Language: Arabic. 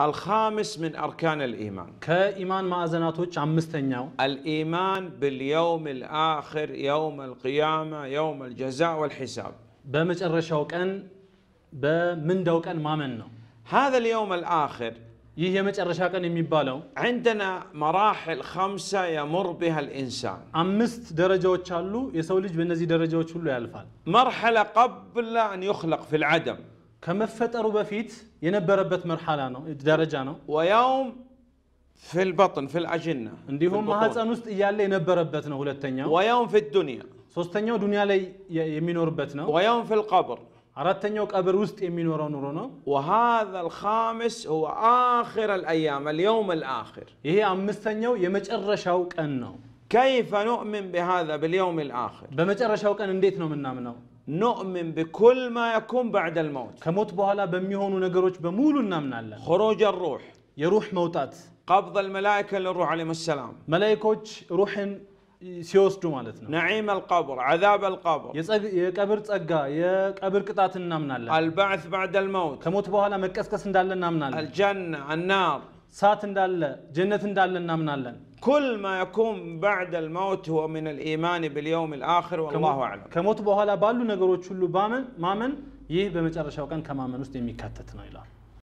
الخامس من أركان الإيمان كإيمان ما أزناتوش عم مستنياو الإيمان باليوم الآخر يوم القيامة يوم الجزاء والحساب بمجرشاو كأن بمندو كأن ما منه هذا اليوم الآخر يهي ይህ የመጨረሻ ቀን የሚባለው عندنا مراحل خمسة يمر بها الإنسان አምስት ደረጃዎች አሉ የሰው ልጅ በእነዚህ ደረጃዎች ሁሉ ያልፋል مرحلة قبل أن يخلق في العدم كما فتروا بفيت ينبر ربت مرحلة أنا ويوم في البطن في الأجنة عندي هذا أنوست يالله ينبر ربتنا ولا التانية ويوم في الدنيا سوستانية ودنيا لي يمين ربتنا ويوم في القبر أردتني أن أقبر وسط يمين ورانورنا وهذا الخامس هو آخر الأيام اليوم الآخر هي أمستانية يمج الرشاوك أنه كيف نؤمن بهذا باليوم الآخر؟ بمجرد شوكا نديتنا من نامنا نؤمن بكل ما يكون بعد الموت كموت بهالا بميهون ونقروش بمولو نامنا خروج الروح يروح موتات قبض الملائكة للروح عليهم السلام ملائكوش روحن سيوستو مالتنا نعيم القبر عذاب القبر يا كبر تأجى يا كبر كتات النامنا البعث بعد الموت كموت بهالا مكسكس ندال النامنا الجنة النار سات ندال جنة ندال النامنا كل ما يكون بعد الموت هو من الايمان باليوم الاخر والله اعلم ከሞት በኋላ بالو ነገሮች ሁሉ ባመን ማመን ይህ በመጨረሻው ቀን ከማመን ውስጥ የሚካተት